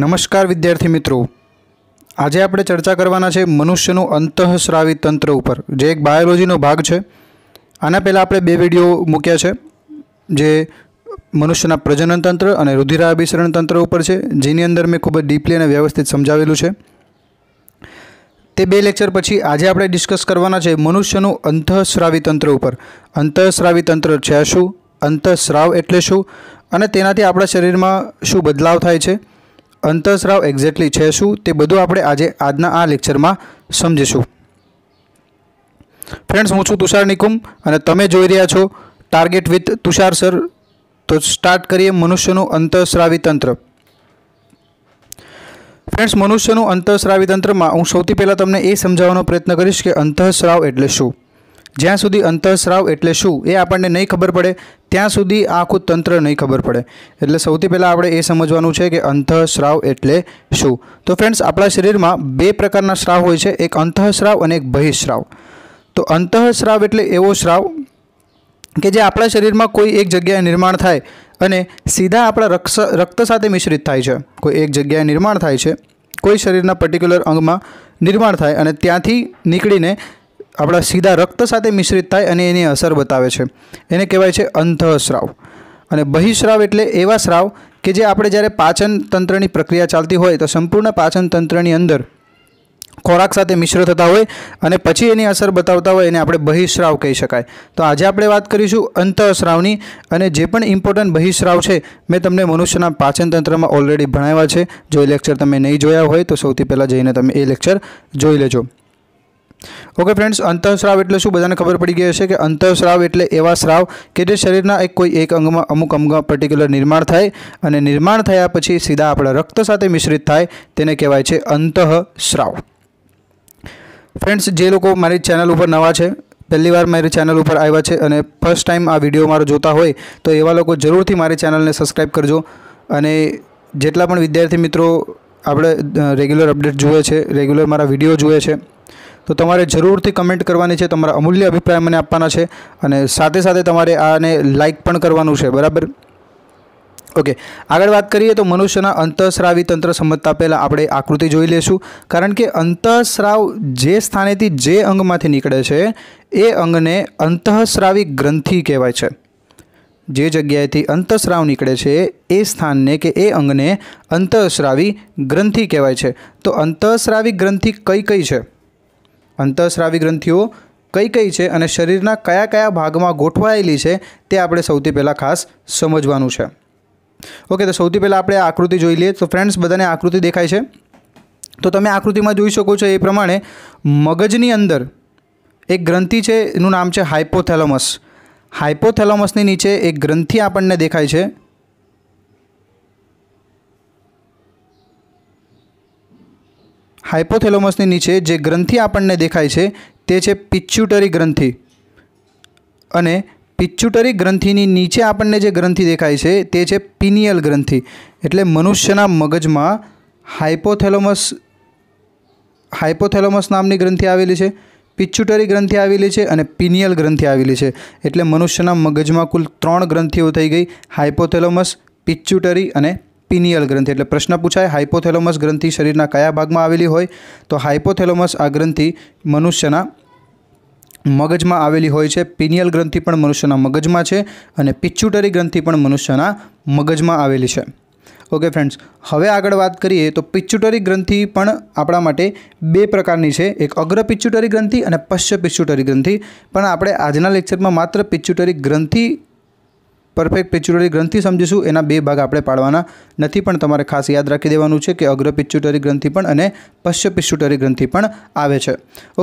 નમસ્કાર વિદ્યાર્થી મિત્રો આજે આપણે ચર્ચા કરવાના છે મનુષ્યનું અંતઃસ્રાવી તંત્ર ઉપર જે એક બાયોલોજીનો ભાગ છે આના પહેલાં આપણે બે વિડીયો મૂક્યા છે જે મનુષ્યના પ્રજનન તંત્ર અને રુધિરાભિસરણ તંત્ર ઉપર છે જેની અંદર મેં ખૂબ જ ડીપલી અને વ્યવસ્થિત સમજાવેલું છે તે બે લેક્ચર પછી આજે આપણે ડિસ્કસ કરવાના છે મનુષ્યનું અંતઃસ્રાવી તંત્ર ઉપર અંતઃસ્રાવી તંત્ર છે શું અંતઃસ્રાવ એટલે શું અને તેનાથી આપણા શરીરમાં શું બદલાવ થાય છે અંતઃસ્રાવ એક્ઝેક્ટલી છે શું તે બધું આપણે આજે આજના આ લેક્ચરમાં સમજીશું ફ્રેન્ડ્સ હું છું તુષાર નિકુમ અને તમે જોઈ રહ્યા છો ટાર્ગેટ વિથ તુષાર સર તો સ્ટાર્ટ કરીએ મનુષ્યનું અંતઃસ્રાવી તંત્ર ફ્રેન્ડ્સ મનુષ્યનું અંતઃસ્રાવી તંત્રમાં હું સૌથી પહેલાં તમને એ સમજાવવાનો પ્રયત્ન કરીશ કે અંતઃસ્રાવ એટલે શું જ્યાં સુધી અંતઃસ્રાવ એટલે શું એ આપણને નહીં ખબર પડે ત્યાં સુધી આખું તંત્ર નહીં ખબર પડે એટલે સૌથી પહેલાં આપણે એ સમજવાનું છે કે અંતઃસ્રાવ એટલે શું તો ફ્રેન્ડ્સ આપણા શરીરમાં બે પ્રકારના સ્રાવ હોય છે એક અંતઃસ્રાવ અને એક બહિઃસ્રાવ તો અંતઃસ્રાવ એટલે એવો સ્રાવ કે જે આપણા શરીરમાં કોઈ એક જગ્યાએ નિર્માણ થાય અને સીધા આપણા રક્ષ રક્ત સાથે મિશ્રિત થાય છે કોઈ એક જગ્યાએ નિર્માણ થાય છે કોઈ શરીરના પર્ટિક્યુલર અંગમાં નિર્માણ થાય અને ત્યાંથી નીકળીને આપણા સીધા રક્ત સાથે મિશ્રિત થાય અને એની અસર બતાવે છે એને કહેવાય છે અંધસ્રાવ અને બહિસ્રાવ એટલે એવા સ્રાવ કે જે આપણે જ્યારે પાચન તંત્રની પ્રક્રિયા ચાલતી હોય તો સંપૂર્ણ પાચન તંત્રની અંદર ખોરાક સાથે મિશ્ર થતા હોય અને પછી એની અસર બતાવતા હોય એને આપણે બહિસ્રાવ કહી શકાય તો આજે આપણે વાત કરીશું અંતઃસ્રાવની અને જે પણ ઇમ્પોર્ટન્ટ બહિસ્રાવ છે મેં તમને મનુષ્યના પાચનતંત્રમાં ઓલરેડી ભણાવ્યા છે જો એ લેક્ચર તમે નહીં જોયા હોય તો સૌથી પહેલાં જઈને તમે એ લેક્ચર જોઈ લેજો ઓકે ફ્રેન્ડ્સ અંતઃસ્રાવ એટલે શું બધાને ખબર પડી ગઈ હશે કે અંતઃસ્રાવ એટલે એવા સ્રાવ કે જે શરીરના એક કોઈ એક અંગમાં અમુક અંગમાં પર્ટિક્યુલર નિર્માણ થાય અને નિર્માણ થયા પછી સીધા આપણા રક્ત સાથે મિશ્રિત થાય તેને કહેવાય છે અંતઃસ્રાવ ફ્રેન્ડ્સ જે લોકો મારી ચેનલ ઉપર નવા છે પહેલી વાર મારી ચેનલ ઉપર આવ્યા છે અને ફર્સ્ટ ટાઈમ આ વિડીયો મારો જોતા હોય તો એવા લોકો જરૂરથી મારી ચેનલને સબસ્ક્રાઈબ કરજો અને જેટલા પણ વિદ્યાર્થી મિત્રો આપણે રેગ્યુલર અપડેટ જુએ છે રેગ્યુલર મારા વિડીયો જુએ છે તો તમારે જરૂરથી કમેન્ટ કરવાની છે તમારા અમૂલ્ય અભિપ્રાય મને આપવાના છે અને સાથે સાથે તમારે આને લાઇક પણ કરવાનું છે બરાબર ઓકે આગળ વાત કરીએ તો મનુષ્યના અંતઃસ્રાવી તંત્ર સમજતા પહેલાં આપણે આકૃતિ જોઈ લઈશું કારણ કે અંતઃસ્રાવ જે સ્થાનેથી જે અંગમાંથી નીકળે છે એ અંગને અંતઃસ્રાવી ગ્રંથિ કહેવાય છે જે જગ્યાએથી અંતઃસ્રાવ નીકળે છે એ સ્થાનને કે એ અંગને અંતઃસ્રાવી ગ્રંથિ કહેવાય છે તો અંતઃસ્રાવી ગ્રંથિ કઈ કઈ છે અંતઃસ્રાવી ગ્રંથિઓ કઈ કઈ છે અને શરીરના કયા કયા ભાગમાં ગોઠવાયેલી છે તે આપણે સૌથી પહેલાં ખાસ સમજવાનું છે ઓકે તો સૌથી પહેલાં આપણે આકૃતિ જોઈ લઈએ તો ફ્રેન્ડ્સ બધાને આકૃતિ દેખાય છે તો તમે આકૃતિમાં જોઈ શકો છો એ પ્રમાણે મગજની અંદર એક ગ્રંથિ છે એનું નામ છે હાઇપોથેલેમસ હાઇપોથેલેમસની નીચે એક ગ્રંથિ આપણને દેખાય છે હાઇપોથેલોમસની નીચે જે ગ્રંથિ આપણને દેખાય છે તે છે પિચ્યુટરી ગ્રંથિ અને પિચ્યુટરી ગ્રંથિની નીચે આપણને જે ગ્રંથિ દેખાય છે તે છે પિનિયલ ગ્રંથિ એટલે મનુષ્યના મગજમાં હાઇપોથેલોમસ હાઇપોથેલોમસ નામની ગ્રંથિ આવેલી છે પિચ્યુટરી ગ્રંથિ આવેલી છે અને પિનિયલ ગ્રંથિ આવેલી છે એટલે મનુષ્યના મગજમાં કુલ ત્રણ ગ્રંથિઓ થઈ ગઈ હાઇપોથેલોમસ પિચ્યુટરી અને પિનિયલ ગ્રંથિ એટલે પ્રશ્ન પૂછાય હાઇપોથેલોમસ ગ્રંથિ શરીરના કયા ભાગમાં આવેલી હોય તો હાઇપોથેલોમસ આ ગ્રંથિ મનુષ્યના મગજમાં આવેલી હોય છે પિનિયલ ગ્રંથિ પણ મનુષ્યના મગજમાં છે અને પિચ્યુટરી ગ્રંથિ પણ મનુષ્યના મગજમાં આવેલી છે ઓકે ફ્રેન્ડ્સ હવે આગળ વાત કરીએ તો પિચ્યુટરી ગ્રંથિ પણ આપણા માટે બે પ્રકારની છે એક અગ્ર પિચ્યુટરી ગ્રંથિ અને પશ્ચ પિચ્યુટરી ગ્રંથિ પણ આપણે આજના લેક્ચરમાં માત્ર પિચ્યુટરી ગ્રંથિ પરફેક્ટ પિચ્યુટરી ગ્રંથિ સમજીશું એના બે ભાગ આપણે પાડવાના નથી પણ તમારે ખાસ યાદ રાખી દેવાનું છે કે અગ્ર પિચ્યુટરી ગ્રંથિ પણ અને પશ્ચ પિચ્યુટરી ગ્રંથિ પણ આવે છે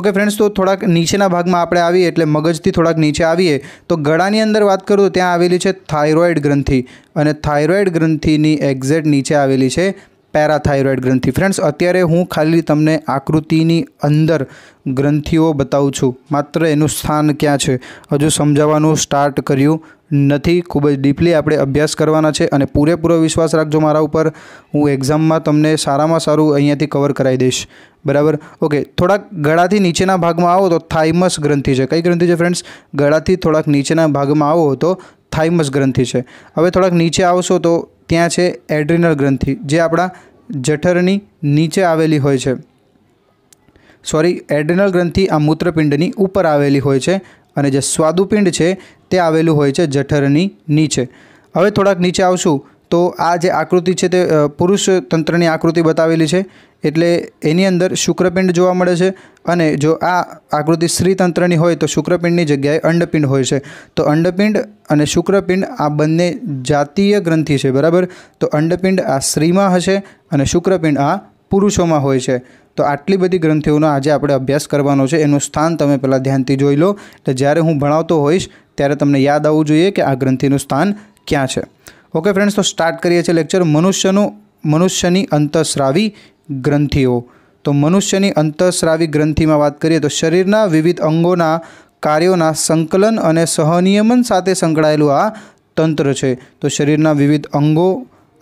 ઓકે ફ્રેન્ડ્સ તો થોડાક નીચેના ભાગમાં આપણે આવીએ એટલે મગજથી થોડાક નીચે આવીએ તો ગળાની અંદર વાત કરું તો ત્યાં આવેલી છે થાઇરોઇડ ગ્રંથિ અને થાઇરોઇડ ગ્રંથિની એક્ઝેટ નીચે આવેલી છે પેરાથાઇરોઇડ ગ્રંથિ ફ્રેન્ડ્સ અત્યારે હું ખાલી તમને આકૃતિની અંદર ગ્રંથિઓ બતાવું છું માત્ર એનું સ્થાન ક્યાં છે હજુ સમજાવવાનું સ્ટાર્ટ કર્યું નથી ખૂબ જ ડીપલી આપણે અભ્યાસ કરવાના છે અને પૂરેપૂરો વિશ્વાસ રાખજો મારા ઉપર હું એક્ઝામમાં તમને સારામાં સારું અહીંયાથી કવર કરાવી દઈશ બરાબર ઓકે થોડાક ગળાથી નીચેના ભાગમાં આવો તો થાઇમસ ગ્રંથિ છે કઈ ગ્રંથિ છે ફ્રેન્ડ્સ ગળાથી થોડાક નીચેના ભાગમાં આવો તો થાઇમસ ગ્રંથિ છે હવે થોડાક નીચે આવશો તો ત્યાં છે એડ્રિનલ ગ્રંથિ જે આપણા જઠરની નીચે આવેલી હોય છે સોરી એડ્રિનલ ગ્રંથિ આ મૂત્રપિંડની ઉપર આવેલી હોય છે અને જે સ્વાદુપિંડ છે તે આવેલું હોય છે જઠરની નીચે હવે થોડાક નીચે આવશું તો આ જે આકૃતિ છે તે પુરુષ તંત્રની આકૃતિ બતાવેલી છે એટલે એની અંદર શુક્રપિંડ જોવા મળે છે અને જો આ આકૃતિ સ્ત્રીતંત્રની હોય તો શુક્રપિંડની જગ્યાએ અંડપિંડ હોય છે તો અંડપિંડ અને શુક્રપિંડ આ બંને જાતીય ગ્રંથિ છે બરાબર તો અંડપિંડ આ સ્ત્રીમાં હશે અને શુક્રપિંડ આ પુરુષોમાં હોય છે તો આટલી બધી ગ્રંથિઓનો આજે આપણે અભ્યાસ કરવાનો છે એનું સ્થાન તમે પહેલાં ધ્યાનથી જોઈ લો એટલે જ્યારે હું ભણાવતો હોઈશ ત્યારે તમને યાદ આવવું જોઈએ કે આ ગ્રંથિનું સ્થાન ક્યાં છે ઓકે ફ્રેન્ડ્સ તો સ્ટાર્ટ કરીએ છીએ લેક્ચર મનુષ્યનું મનુષ્યની અંતઃસ્રાવી ગ્રંથિઓ તો મનુષ્યની અંતઃસ્રાવી ગ્રંથિમાં વાત કરીએ તો શરીરના વિવિધ અંગોના કાર્યોના સંકલન અને સહનિયમન સાથે સંકળાયેલું આ તંત્ર છે તો શરીરના વિવિધ અંગો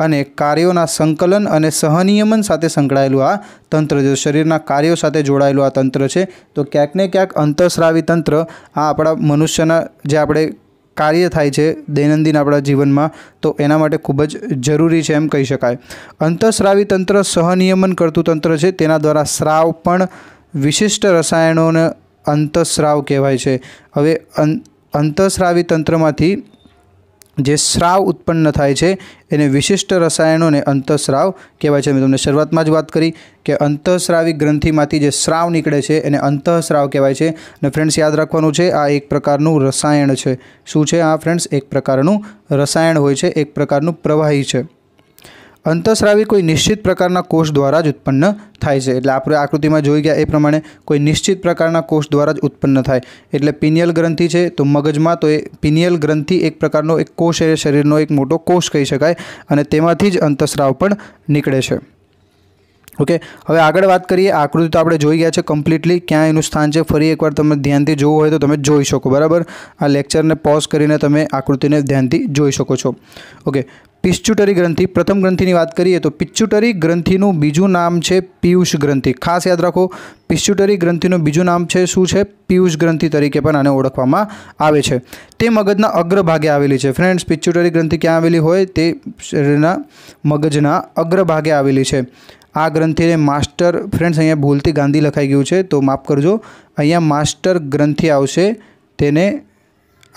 અને કાર્યોના સંકલન અને સહનિયમન સાથે સંકળાયેલું આ તંત્ર છે શરીરના કાર્યો સાથે જોડાયેલું આ તંત્ર છે તો ક્યાંક ને ક્યાંક અંતઃસ્રાવી તંત્ર આ આપણા મનુષ્યના જે આપણે કાર્ય થાય છે દૈનંદિન આપણા જીવનમાં તો એના માટે ખૂબ જ જરૂરી છે એમ કહી શકાય અંતઃસ્રાવી તંત્ર સહનિયમન કરતું તંત્ર છે તેના દ્વારા સ્રાવ પણ વિશિષ્ટ રસાયણોને અંતઃસ્રાવ કહેવાય છે હવે અંતઃસ્રાવી તંત્રમાંથી જે સ્રાવ ઉત્પન્ન થાય છે એને વિશિષ્ટ રસાયણોને અંતઃસ્રાવ કહેવાય છે મેં તમને શરૂઆતમાં જ વાત કરી કે અંતઃસ્રાવી ગ્રંથિમાંથી જે સ્રાવ નીકળે છે એને અંતઃસ્રાવ કહેવાય છે અને ફ્રેન્ડ્સ યાદ રાખવાનું છે આ એક પ્રકારનું રસાયણ છે શું છે આ ફ્રેન્ડ્સ એક પ્રકારનું રસાયણ હોય છે એક પ્રકારનું પ્રવાહી છે અંતઃસ્રાવી કોઈ નિશ્ચિત પ્રકારના કોષ દ્વારા જ ઉત્પન્ન થાય છે એટલે આપણે આકૃતિમાં જોઈ ગયા એ પ્રમાણે કોઈ નિશ્ચિત પ્રકારના કોષ દ્વારા જ ઉત્પન્ન થાય એટલે પિનિયલ ગ્રંથિ છે તો મગજમાં તો એ પિનિયલ ગ્રંથિ એક પ્રકારનો એક કોષ એ શરીરનો એક મોટો કોષ કહી શકાય અને તેમાંથી જ અંતઃસ્રાવ પણ નીકળે છે ઓકે હવે આગળ વાત કરીએ આકૃતિ તો આપણે જોઈ ગયા છે કમ્પ્લીટલી ક્યાં એનું સ્થાન છે ફરી એકવાર તમે ધ્યાનથી જોવું હોય તો તમે જોઈ શકો બરાબર આ લેક્ચરને પોઝ કરીને તમે આકૃતિને ધ્યાનથી જોઈ શકો છો ઓકે પિશ્ચુટરી ગ્રંથિ પ્રથમ ગ્રંથિની વાત કરીએ તો પિચ્યુટરી ગ્રંથિનું બીજું નામ છે પિયુષ ગ્રંથિ ખાસ યાદ રાખો પિશ્ચુટરી ગ્રંથિનું બીજું નામ છે શું છે પિયુષ ગ્રંથિ તરીકે પણ આને ઓળખવામાં આવે છે તે મગજના અગ્રભાગે આવેલી છે ફ્રેન્ડ્સ પિચ્યુટરી ગ્રંથિ ક્યાં આવેલી હોય તે શરીરના મગજના અગ્રભાગે આવેલી છે આ ગ્રંથિને માસ્ટર ફ્રેન્ડ્સ અહીંયા ભૂલથી ગાંધી લખાઈ ગયું છે તો માફ કરજો અહીંયા માસ્ટર ગ્રંથિ આવશે તેને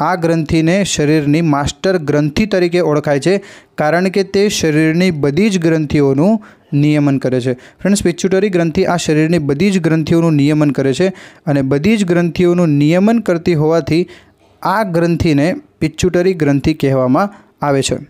આ ગ્રંથિને શરીરની માસ્ટર ગ્રંથિ તરીકે ઓળખાય છે કારણ કે તે શરીરની બધી જ ગ્રંથિઓનું નિયમન કરે છે ફ્રેન્ડ્સ પિચ્યુટરી ગ્રંથિ આ શરીરની બધી જ ગ્રંથિઓનું નિયમન કરે છે અને બધી જ ગ્રંથિઓનું નિયમન કરતી હોવાથી આ ગ્રંથિને પિચ્યુટરી ગ્રંથિ કહેવામાં આવે છે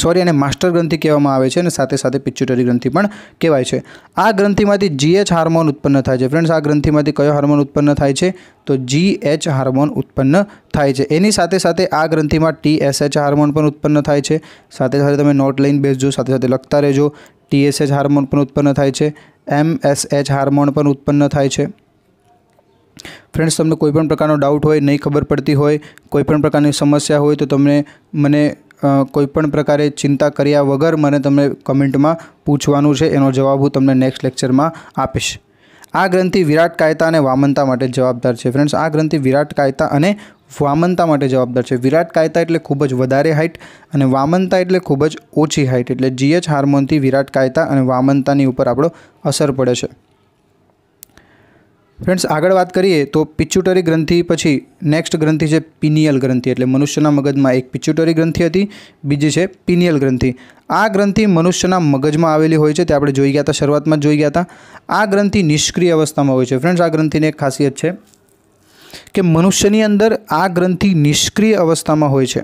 સોરી અને માસ્ટર ગ્રંથિ કહેવામાં આવે છે અને સાથે સાથે પિચ્યુટરી ગ્રંથિ પણ કહેવાય છે આ ગ્રંથિમાંથી જી એચ હાર્મોન ઉત્પન્ન થાય છે ફ્રેન્ડ્સ આ ગ્રંથિમાંથી કયો હાર્મોન ઉત્પન્ન થાય છે તો જી એચ હાર્મોન ઉત્પન્ન થાય છે એની સાથે સાથે આ ગ્રંથિમાં ટી એસ એચ હાર્મોન પણ ઉત્પન્ન થાય છે સાથે સાથે તમે નોટ લઈને બેસજો સાથે સાથે લખતા રહેજો ટી ટીએસએચ હાર્મોન પણ ઉત્પન્ન થાય છે એમ એસ એચ હાર્મોન પણ ઉત્પન્ન થાય છે ફ્રેન્ડ્સ તમને કોઈપણ પ્રકારનો ડાઉટ હોય નહીં ખબર પડતી હોય કોઈપણ પ્રકારની સમસ્યા હોય તો તમને મને કોઈપણ પ્રકારે ચિંતા કર્યા વગર મને તમને કમેન્ટમાં પૂછવાનું છે એનો જવાબ હું તમને નેક્સ્ટ લેક્ચરમાં આપીશ આ ગ્રંથિ વિરાટ કાયતા અને વામનતા માટે જવાબદાર છે ફ્રેન્ડ્સ આ ગ્રંથિ વિરાટ કાયતા અને વામનતા માટે જવાબદાર છે વિરાટ કાયતા એટલે ખૂબ જ વધારે હાઇટ અને વામનતા એટલે ખૂબ જ ઓછી હાઇટ એટલે જીએચ હાર્મોનથી વિરાટ કાયતા અને વામનતાની ઉપર આપણો અસર પડે છે ફ્રેન્ડ્સ આગળ વાત કરીએ તો પિચ્યુટરી ગ્રંથિ પછી નેક્સ્ટ ગ્રંથિ છે પિનિયલ ગ્રંથિ એટલે મનુષ્યના મગજમાં એક પિચ્યુટરી ગ્રંથિ હતી બીજી છે પિનિયલ ગ્રંથિ આ ગ્રંથિ મનુષ્યના મગજમાં આવેલી હોય છે તે આપણે જોઈ ગયા હતા શરૂઆતમાં જોઈ ગયા હતા આ ગ્રંથિ નિષ્ક્રિય અવસ્થામાં હોય છે ફ્રેન્ડ્સ આ ગ્રંથિની એક ખાસિયત છે કે મનુષ્યની અંદર આ ગ્રંથિ નિષ્ક્રિય અવસ્થામાં હોય છે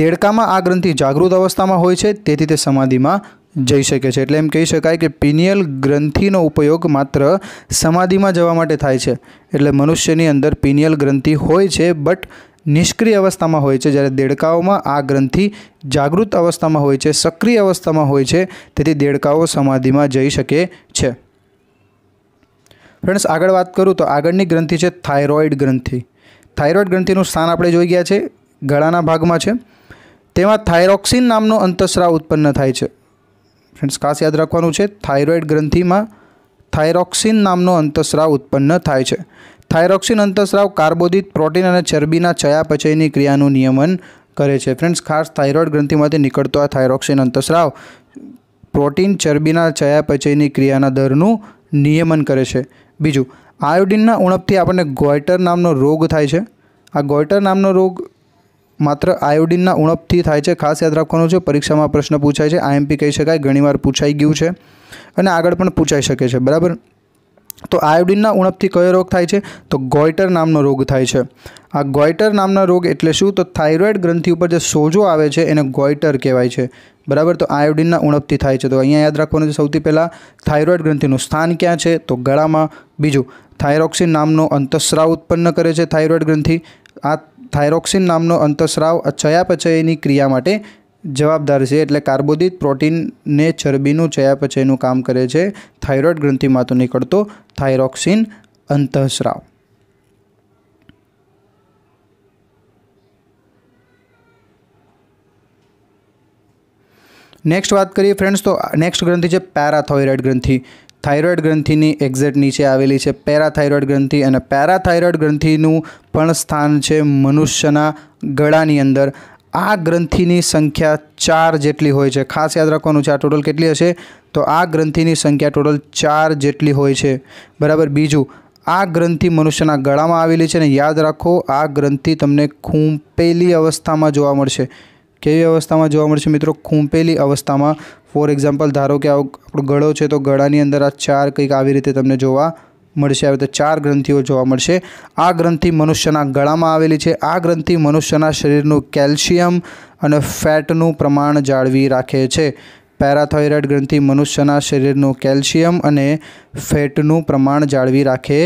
દેડકામાં આ ગ્રંથિ જાગૃત અવસ્થામાં હોય છે તેથી તે સમાધિમાં જઈ શકે છે એટલે એમ કહી શકાય કે પિનિયલ ગ્રંથિનો ઉપયોગ માત્ર સમાધિમાં જવા માટે થાય છે એટલે મનુષ્યની અંદર પિનિયલ ગ્રંથિ હોય છે બટ નિષ્ક્રિય અવસ્થામાં હોય છે જ્યારે દેડકાઓમાં આ ગ્રંથિ જાગૃત અવસ્થામાં હોય છે સક્રિય અવસ્થામાં હોય છે તેથી દેડકાઓ સમાધિમાં જઈ શકે છે ફ્રેન્ડ્સ આગળ વાત કરું તો આગળની ગ્રંથિ છે થાઇરોઇડ ગ્રંથિ થાઇરોઇડ ગ્રંથિનું સ્થાન આપણે જોઈ ગયા છે ગળાના ભાગમાં છે તેમાં થાઇરોક્સિન નામનો અંતસ્રાવ ઉત્પન્ન થાય છે ફ્રેન્ડ્સ ખાસ યાદ રાખવાનું છે થાઇરોઇડ ગ્રંથિમાં થાઇરોક્સિન નામનો અંતઃસ્રાવ ઉત્પન્ન થાય છે થાઇરોક્સિન અંતઃસ્રાવ કાર્બોદિત પ્રોટીન અને ચરબીના ચયાપચયની ક્રિયાનું નિયમન કરે છે ફ્રેન્ડ્સ ખાસ થાઇરોઇડ ગ્રંથિમાંથી નીકળતો આ થાઇરોક્સિન અંતઃસ્રાવ પ્રોટીન ચરબીના ચયાપચયની ક્રિયાના દરનું નિયમન કરે છે બીજું આયોડિનના ઉણપથી આપણને ગોઇટર નામનો રોગ થાય છે આ ગોઇટર નામનો રોગ માત્ર આયોડિનના ઉણપથી થાય છે ખાસ યાદ રાખવાનું છે પરીક્ષામાં પ્રશ્ન પૂછાય છે આઈએમપી કહી શકાય ઘણીવાર પૂછાઈ ગયું છે અને આગળ પણ પૂછાઈ શકે છે બરાબર તો આયોડિનના ઉણપથી કયો રોગ થાય છે તો ગોઇટર નામનો રોગ થાય છે આ ગોઇટર નામના રોગ એટલે શું તો થાઇરોઇડ ગ્રંથિ ઉપર જે સોજો આવે છે એને ગોઇટર કહેવાય છે બરાબર તો આયોડિનના ઉણપથી થાય છે તો અહીંયા યાદ રાખવાનું છે સૌથી પહેલાં થાઇરોઇડ ગ્રંથિનું સ્થાન ક્યાં છે તો ગળામાં બીજું થાઇરોક્સિન નામનો અંતઃસ્રાવ ઉત્પન્ન કરે છે થાઇરોઇડ ગ્રંથિ આ થાઇરોક્સિન નામનો અંતઃસ્રાવ ચયાપચયની ક્રિયા માટે જવાબદાર છે એટલે કાર્બોદિત પ્રોટીનને ચરબીનું ચયાપચયનું કામ કરે છે થાઇરોઇડ ગ્રંથિમાંથી નીકળતો થાઇરોક્સિન અંતઃસ્રાવ નેક્સ્ટ વાત કરીએ ફ્રેન્ડ્સ તો નેક્સ્ટ ગ્રંથિ છે પેરાથોઇરોઇડ ગ્રંથિ થાઇરોઇડ ગ્રંથિની એક્ઝેટ નીચે આવેલી છે પેરાથાઇરોઇડ ગ્રંથિ અને પેરાથાઇરોઇડ ગ્રંથિનું પણ સ્થાન છે મનુષ્યના ગળાની અંદર આ ગ્રંથિની સંખ્યા ચાર જેટલી હોય છે ખાસ યાદ રાખવાનું છે આ ટોટલ કેટલી હશે તો આ ગ્રંથિની સંખ્યા ટોટલ ચાર જેટલી હોય છે બરાબર બીજું આ ગ્રંથિ મનુષ્યના ગળામાં આવેલી છે અને યાદ રાખો આ ગ્રંથિ તમને ખૂંપેલી અવસ્થામાં જોવા મળશે કેવી અવસ્થામાં જોવા મળશે મિત્રો ખૂંપેલી અવસ્થામાં ફોર એક્ઝામ્પલ ધારો કે આવો આપણો ગળો છે તો ગળાની અંદર આ ચાર કંઈક આવી રીતે તમને જોવા મળશે આવી રીતે ચાર ગ્રંથિઓ જોવા મળશે આ ગ્રંથિ મનુષ્યના ગળામાં આવેલી છે આ ગ્રંથિ મનુષ્યના શરીરનું કેલ્શિયમ અને ફેટનું પ્રમાણ જાળવી રાખે છે પેરાથોઇરોઇડ ગ્રંથિ મનુષ્યના શરીરનું કેલ્શિયમ અને ફેટનું પ્રમાણ જાળવી રાખે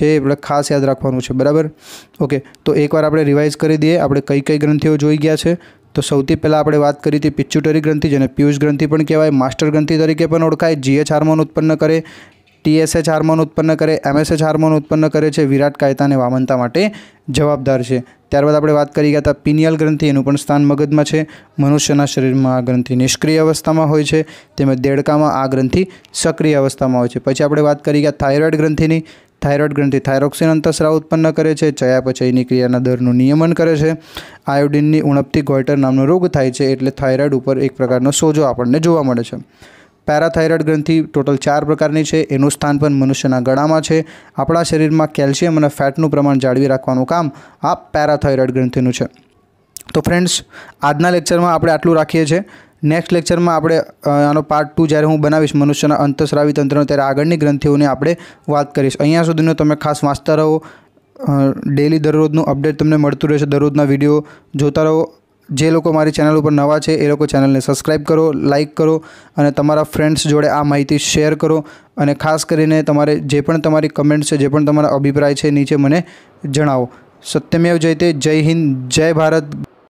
છે આપણે ખાસ યાદ રાખવાનું છે બરાબર ઓકે તો એકવાર આપણે રિવાઇઝ કરી દઈએ આપણે કઈ કઈ ગ્રંથિઓ જોઈ ગયા છે તો સૌથી પહેલાં આપણે વાત કરી હતી પિચ્યુટરી ગ્રંથિ જેને પિયુષ ગ્રંથિ પણ કહેવાય માસ્ટર ગ્રંથિ તરીકે પણ ઓળખાય જીએચ હાર્મોન ઉત્પન્ન કરે ટીએસએચ હાર્મોન ઉત્પન્ન કરે એમએસએચ હાર્મોન ઉત્પન્ન કરે છે વિરાટ કાયતાને અને વામનતા માટે જવાબદાર છે ત્યારબાદ આપણે વાત કરી ગયા હતા પિનિયલ ગ્રંથિ એનું પણ સ્થાન મગજમાં છે મનુષ્યના શરીરમાં આ ગ્રંથિ નિષ્ક્રિય અવસ્થામાં હોય છે તેમજ દેડકામાં આ ગ્રંથિ સક્રિય અવસ્થામાં હોય છે પછી આપણે વાત કરી ગયા થાઇરોઇડ ગ્રંથિની થાઇરોઇડ ગ્રંથિ થાઇરોક્સિન અંતઃસ્રાવ ઉત્પન્ન કરે છે ચયાપચયની ક્રિયાના દરનું નિયમન કરે છે આયોડિનની ઉણપથી ગોઈટર નામનો રોગ થાય છે એટલે થાઇરોઇડ ઉપર એક પ્રકારનો સોજો આપણને જોવા મળે છે પેરાથાઇરોઇડ ગ્રંથિ ટોટલ ચાર પ્રકારની છે એનું સ્થાન પણ મનુષ્યના ગળામાં છે આપણા શરીરમાં કેલ્શિયમ અને ફેટનું પ્રમાણ જાળવી રાખવાનું કામ આ પેરાથાઇરોઇડ ગ્રંથિનું છે તો ફ્રેન્ડ્સ આજના લેક્ચરમાં આપણે આટલું રાખીએ છીએ નેક્સ્ટ લેક્ચરમાં આપણે આનો પાર્ટ ટુ જ્યારે હું બનાવીશ મનુષ્યના અંતસ્રાવી તંત્રનો ત્યારે આગળની ગ્રંથિઓની આપણે વાત કરીશ અહીંયા સુધીનો તમે ખાસ વાંચતા રહો ડેલી દરરોજનું અપડેટ તમને મળતું રહેશે દરરોજના વિડીયો જોતા રહો જે લોકો મારી ચેનલ ઉપર નવા છે એ લોકો ચેનલને સબસ્ક્રાઈબ કરો લાઇક કરો અને તમારા ફ્રેન્ડ્સ જોડે આ માહિતી શેર કરો અને ખાસ કરીને તમારે જે પણ તમારી કમેન્ટ્સ છે જે પણ તમારા અભિપ્રાય છે નીચે મને જણાવો સત્યમેવ જયતે જય હિન્દ જય ભારત